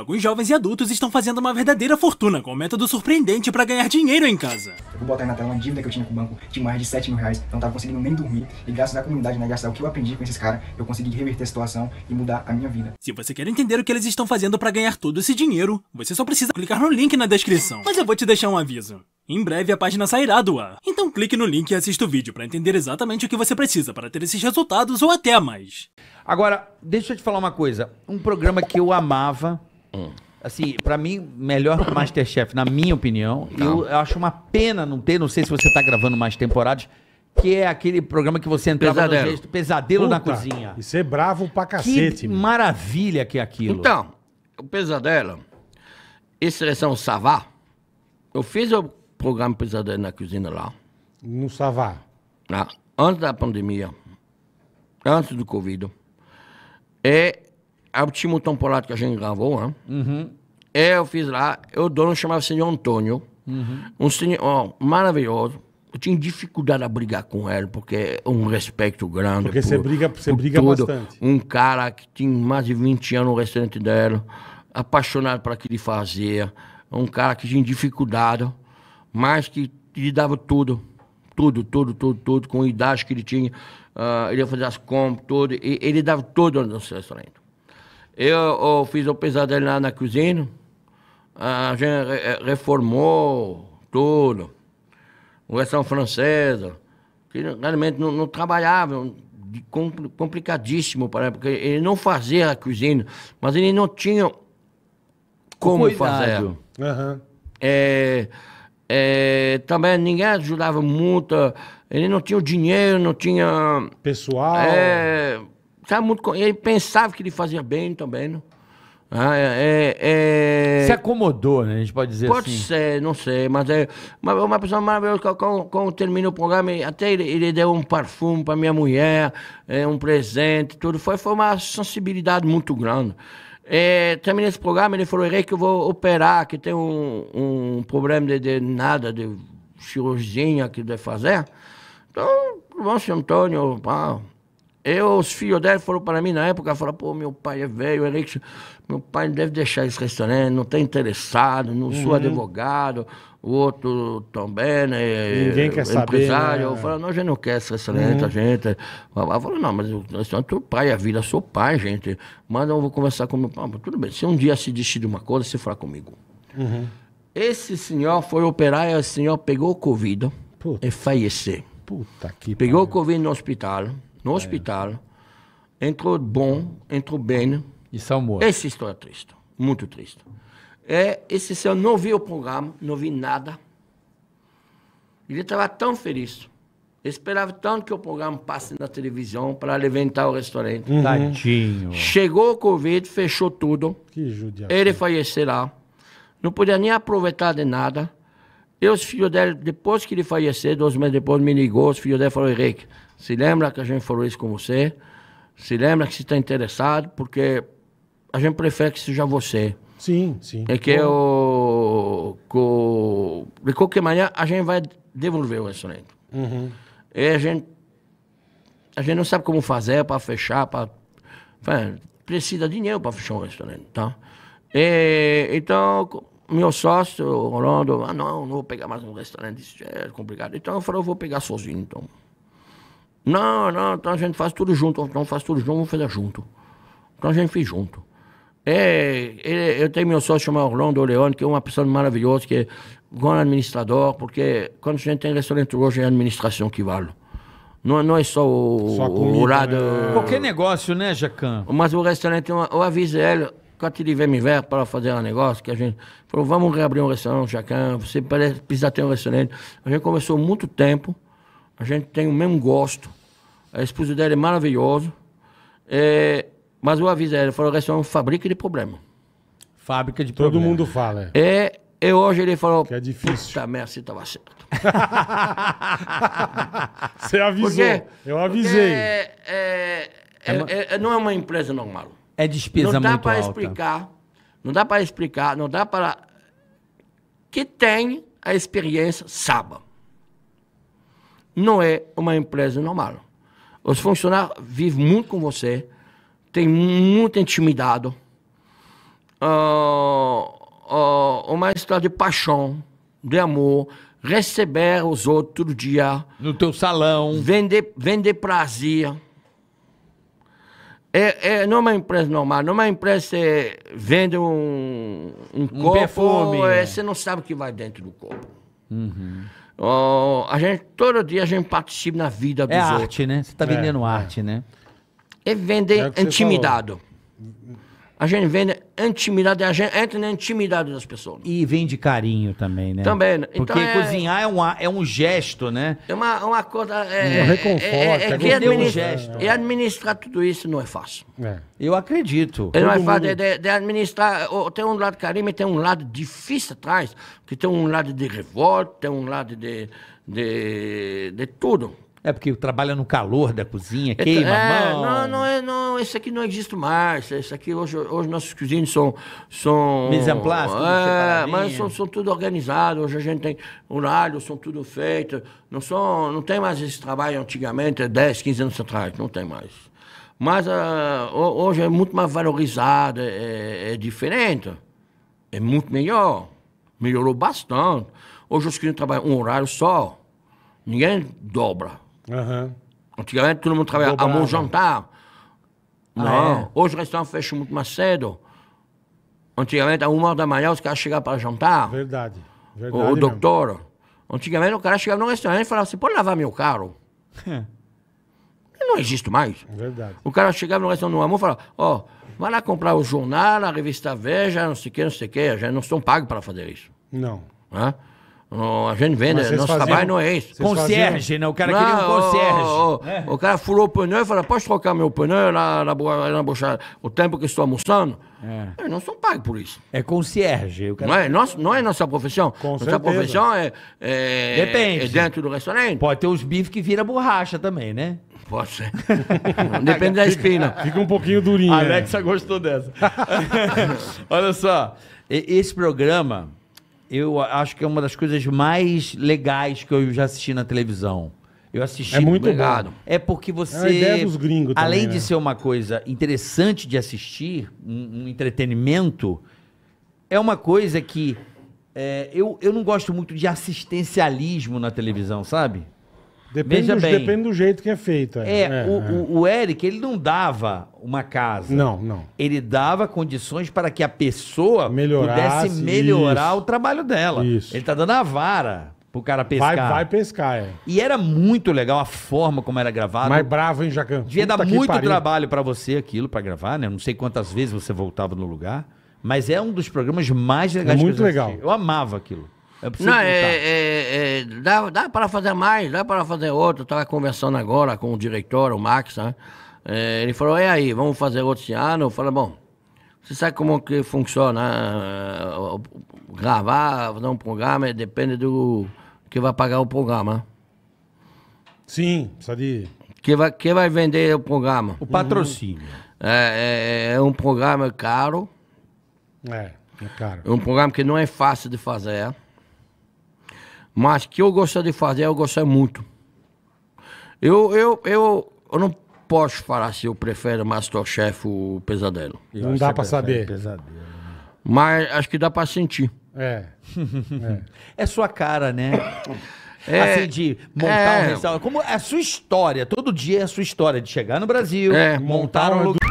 Alguns jovens e adultos estão fazendo uma verdadeira fortuna com um método surpreendente para ganhar dinheiro em casa. Eu vou botar aí na tela uma dívida que eu tinha com o banco de mais de 7 mil reais, não tava conseguindo nem dormir, e graças à comunidade, né, graças ao que eu aprendi com esses caras, eu consegui reverter a situação e mudar a minha vida. Se você quer entender o que eles estão fazendo para ganhar todo esse dinheiro, você só precisa clicar no link na descrição. Mas eu vou te deixar um aviso. Em breve a página sairá do ar, então clique no link e assista o vídeo para entender exatamente o que você precisa para ter esses resultados ou até mais. Agora, deixa eu te falar uma coisa. Um programa que eu amava, Hum. Assim, para mim, melhor Masterchef, na minha opinião. Tá. Eu, eu, acho uma pena não ter, não sei se você tá gravando mais temporadas, que é aquele programa que você entrava pesadelo. no gesto, pesadelo Puta, na cozinha. E ser é bravo pra cacete. Que maravilha que é aquilo. Então, o pesadelo, extração Savá, eu fiz o programa Pesadelo na cozinha lá. No Savá? Ah, antes da pandemia, antes do Covid. É Aí o Timo lá que a gente gravou, né? Uhum. É, eu fiz lá, o dono chamava o Senhor Antônio. Uhum. Um senhor maravilhoso. Eu tinha dificuldade a brigar com ele, porque é um respeito grande. Porque por, você briga, você briga tudo. bastante. Um cara que tinha mais de 20 anos no restaurante dela, apaixonado por aquilo que fazia. Um cara que tinha dificuldade, mas que lhe dava tudo. Tudo, tudo, tudo, tudo, com a idade que ele tinha. Uh, ele ia fazer as compras, tudo. E, ele dava tudo no restaurante. Eu, eu fiz o pesadelo lá na cozinha, a gente reformou tudo. Versão francesa, que realmente não, não trabalhava, complicadíssimo para ele, porque ele não fazia a cozinha, mas ele não tinha como fazer. Uhum. É, é, também ninguém ajudava muito, ele não tinha o dinheiro, não tinha. Pessoal. É, Tá muito, ele pensava que ele fazia bem também, não? Né? Ah, é, é, é, Se acomodou, né? A gente pode dizer pode assim. Pode ser, não sei, mas é uma, uma pessoa maravilhosa. Quando, quando termina o programa, até ele, ele deu um perfume para minha mulher, é, um presente, tudo. Foi, foi uma sensibilidade muito grande. É, terminei esse programa, ele falou, que eu vou operar, que tem um, um problema de, de nada, de cirurgia que deve fazer. Então, vamos, Antônio, pá. Eu, é, os filhos dela foram para mim na época, falaram, pô, meu pai é velho, Eric, meu pai deve deixar esse restaurante, não está interessado, não sou uhum. advogado, o outro também, né? Ninguém é, quer empresário. saber. Né? Eu falo, não, a gente não quer esse restaurante, uhum. a gente. É, eu falo, não, mas o restaurante é o pai, a vida, sou pai, gente. Mas eu vou conversar com meu pai. Tudo bem, se um dia se decidir uma coisa, você fala comigo. Uhum. Esse senhor foi operar e o senhor pegou Covid Puta. e faleceu. Puta que Pegou Covid no hospital no é. hospital, entrou bom, entrou bem. E são Essa história é triste, muito triste. É, esse senhor não viu o programa, não viu nada. Ele estava tão feliz. Esperava tanto que o programa passe na televisão para levantar o restaurante. Uhum. Tadinho. Chegou o Covid, fechou tudo. Que judiação. Ele faleceu lá. Não podia nem aproveitar de nada. E os filhos dele, depois que ele faleceu, dois meses depois, me ligou, os filhos dele falaram, Henrique, se lembra que a gente falou isso com você? Se lembra que você está interessado? Porque a gente prefere que seja você. Sim, sim. É que eu... Co... De qualquer maneira, a gente vai devolver o restaurante. Uhum. E a gente... A gente não sabe como fazer para fechar, para... Precisa de dinheiro para fechar o restaurante, tá? E, então meu sócio, Rolando, ah, não, não vou pegar mais um restaurante, isso é complicado. Então eu falei, eu vou pegar sozinho, então. Não, não, então a gente faz tudo junto, então faz tudo junto, vamos fazer junto. Então a gente fez junto. É, ele, é, eu tenho meu sócio chamado Orlando Leone, que é uma pessoa maravilhosa, que é um bom administrador, porque quando a gente tem restaurante hoje, é a administração que vale. Não, é, não é só o, só comida, o lado. Né? Qualquer negócio, né, Jacan? Mas o restaurante, eu aviso ele, quando me ver para fazer um negócio que a gente falou, vamos reabrir um restaurante, Jacan, você precisa ter um restaurante. A gente começou muito tempo, a gente tem o mesmo gosto, a esposa dela é maravilhosa, é, mas eu aviso ela, falou, restaurante é fábrica de problema. Fábrica de Todo mundo fala. É. é, eu hoje ele falou. Que é difícil. Puta merda, você tava certo. você avisou. Porque, eu avisei. É, é, é, é, não é uma empresa normal. É despesa não dá para explicar, não dá para explicar, não dá para que tem a experiência sabe. Não é uma empresa normal. Os funcionários vivem muito com você, tem muita intimidade, uh, uh, uma história de paixão, de amor, receber os outros todo dia. No teu salão. Vender, vender prazer. É, é, numa é empresa normal, numa é empresa você vende um, um, um copo, perfume, é, você não sabe o que vai dentro do copo. Uhum. Oh, a gente, todo dia a gente participa na vida dos é outros. arte, né? Você está vendendo é. arte, né? É vender intimidado. Falou. A gente vende né, intimidade, a gente entra na intimidade das pessoas. Né? E vende carinho também, né? Também. Né? Porque então é- cozinhar é um, é um gesto, né? É uma, é uma coisa... É, é um reconforto, é, é, um gesto. E administrar tudo isso não é fácil. Eu acredito. É, não é fácil de, de, administrar... Tem um lado carinho, mas tem um lado difícil atrás, que tem um lado de revolta, tem um lado de, de, de tudo. É porque trabalha no calor da cozinha, então, queima é, mão. Não, não, é, não, esse aqui não existe mais. Esse aqui, hoje, hoje nossos cozinhos são... são Mise é, mas são, são tudo organizado. Hoje a gente tem horário, são tudo feito. Não, são, não tem mais esse trabalho antigamente, 10, 15 anos atrás, não tem mais. Mas uh, hoje é muito mais valorizado, é, é, é diferente. É muito melhor. Melhorou bastante. Hoje os clientes trabalham um horário só. Ninguém dobra. Uhum. Antigamente, todo mundo trabalhava. Dobrava. mão jantar. Ah, Não. É? Hoje o restaurante fecha muito mais cedo. Antigamente, a uma hora da manhã, os caras chegavam para jantar. Verdade. Verdade o, o doutor. Mesmo. Antigamente, o cara chegava no restaurante e falava assim: pode lavar meu carro? É. não existe mais. Verdade. O cara chegava no restaurante no Amor e falava: ó, oh, vai lá comprar o jornal, a revista Veja, não sei o que, não sei o que. Já não são pagos para fazer isso. Não. Né? a gente vende, né? nosso faziam, trabalho não é isso. Concierge, né? O cara não, queria um concierge. Né? O cara furou o pneu e falou, posso trocar meu pneu na, na, na bochada, o tempo que estou almoçando? É. não sou pagos por isso. É concierge. Não, é nosso, não é nossa profissão. Com nossa certeza. profissão é, é, Depende. é dentro do restaurante. Pode ter os bifes que vira borracha também, né? Pode ser. Depende da espina. Fica um pouquinho durinho. A Alexa né? gostou dessa. Olha só, esse programa eu acho que é uma das coisas mais legais que eu já assisti na televisão. Eu assisti. É muito obrigado. É porque você. É a ideia dos gringos também, Além de né? ser uma coisa interessante de assistir, um, um entretenimento, é uma coisa que. É, eu, eu não gosto muito de assistencialismo na televisão, sabe? Depende, Veja do, bem, depende do jeito que é feita. É. é, é, o, é. O, o, Eric, ele não dava uma casa. Não, não. Ele dava condições para que a pessoa pudesse melhorar isso, o trabalho dela. Isso. Ele tá dando a vara pro cara pescar. Vai, vai pescar, é. E era muito legal a forma como era gravado. Mais bravo, hein, Jacan? Devia dar muito pariu. trabalho para você aquilo, para gravar, né? Não sei quantas vezes você voltava no lugar. Mas é um dos programas mais legais é muito que eu legal. Eu amava aquilo. É não, é, é, é, dá, dá para fazer mais, dá para fazer outro. Estava conversando agora com o diretor, o Max, né? É, ele falou, é aí, vamos fazer outro esse ano? Eu falei, bom, você sabe como que funciona? Eh, Gravar, fazer um programa, depende do que vai pagar o programa. Sim, precisa de... Quem vai, quem vai vender o programa? O patrocínio. Uhum. É, é, é um programa caro. É, é caro. É um programa que não é fácil de fazer. Mas que eu gosto de fazer, eu gosto muito. Eu, eu, eu, eu não posso falar se eu prefiro Masterchef ou Pesadelo. não dá pra saber. Pesadelo. Mas acho que dá pra sentir. É. é. é sua cara, né? É, assim, de montar é, um restaurante. Como é a sua história. Todo dia é a sua história de chegar no Brasil, é, montar, montar um lugar.